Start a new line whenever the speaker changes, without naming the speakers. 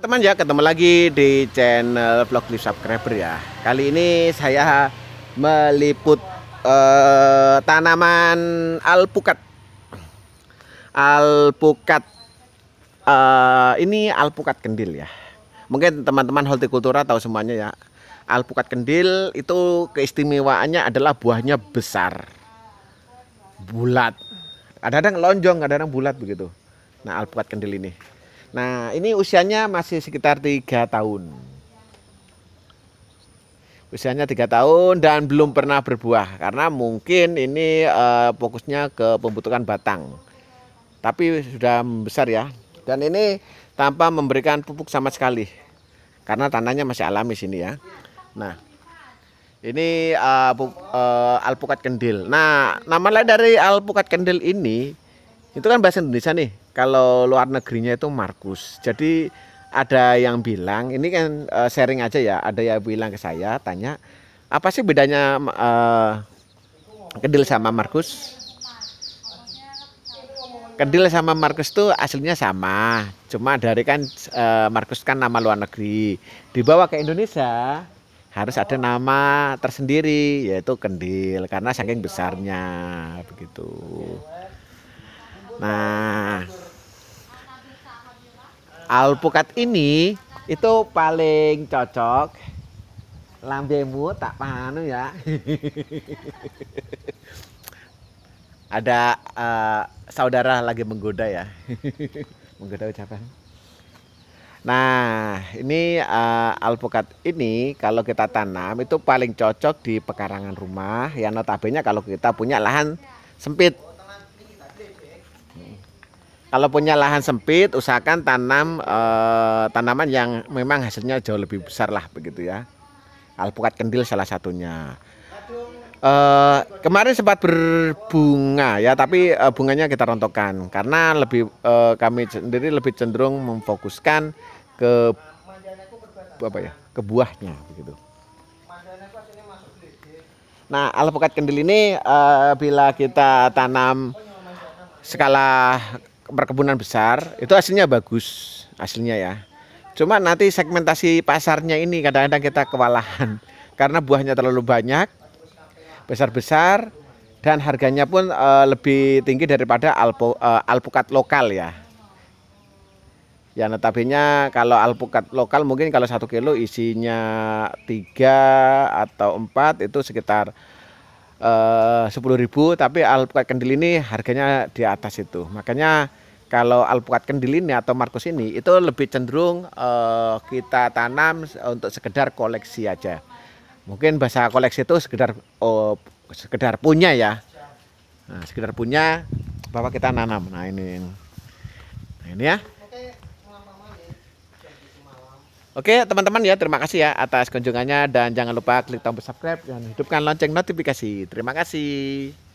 teman ya ketemu lagi di channel vlog live subscriber ya kali ini saya meliput eh, tanaman alpukat alpukat eh, ini alpukat kendil ya mungkin teman-teman hortikultura tahu semuanya ya alpukat kendil itu keistimewaannya adalah buahnya besar bulat ada kadang lonjong ada kadang bulat begitu nah alpukat kendil ini Nah, ini usianya masih sekitar tiga tahun. Usianya tiga tahun dan belum pernah berbuah karena mungkin ini uh, fokusnya ke pembutuhan batang. Tapi sudah besar ya. Dan ini tanpa memberikan pupuk sama sekali. Karena tanahnya masih alami sini ya. Nah, ini uh, uh, alpukat kendil. Nah, nama lain dari alpukat kendil ini itu kan bahasa Indonesia nih. Kalau luar negerinya itu Markus. Jadi ada yang bilang, ini kan eh, sharing aja ya, ada yang bilang ke saya, tanya, apa sih bedanya uh, kedil sama Markus? Kedil sama Markus tuh aslinya sama, cuma dari kan uh, Markus kan nama luar negeri. Dibawa ke Indonesia harus ada nama tersendiri yaitu kendil karena saking besarnya begitu. Nah, alpukat ini itu paling cocok lambemu tak panu ya. Ada uh, saudara lagi menggoda ya. menggoda ucapan. Nah, ini uh, alpukat ini kalau kita tanam itu paling cocok di pekarangan rumah ya notabene kalau kita punya lahan sempit kalau punya lahan sempit usahakan tanam eh, tanaman yang memang hasilnya jauh lebih besar lah begitu ya alpukat kendil salah satunya eh, kemarin sempat berbunga ya tapi eh, bunganya kita rontokkan karena lebih eh, kami sendiri lebih cenderung memfokuskan ke apa ya ke buahnya begitu nah alpukat kendil ini eh, bila kita tanam skala perkebunan besar itu hasilnya bagus hasilnya ya cuma nanti segmentasi pasarnya ini kadang-kadang kita kewalahan karena buahnya terlalu banyak besar-besar dan harganya pun e, lebih tinggi daripada alpo, e, alpukat lokal ya ya notabene kalau alpukat lokal mungkin kalau satu kilo isinya tiga atau empat itu sekitar eh, sepuluh ribu tapi alpukat kendil ini harganya di atas itu makanya kalau alpukat kendil ini atau markus ini itu lebih cenderung uh, kita tanam untuk sekedar koleksi aja. Mungkin bahasa koleksi itu sekedar uh, sekedar punya ya. Nah, sekedar punya bahwa kita nanam. Nah, ini. Nah, ini ya. Oke teman-teman ya terima kasih ya atas kunjungannya dan jangan lupa klik tombol subscribe dan hidupkan lonceng notifikasi. Terima kasih.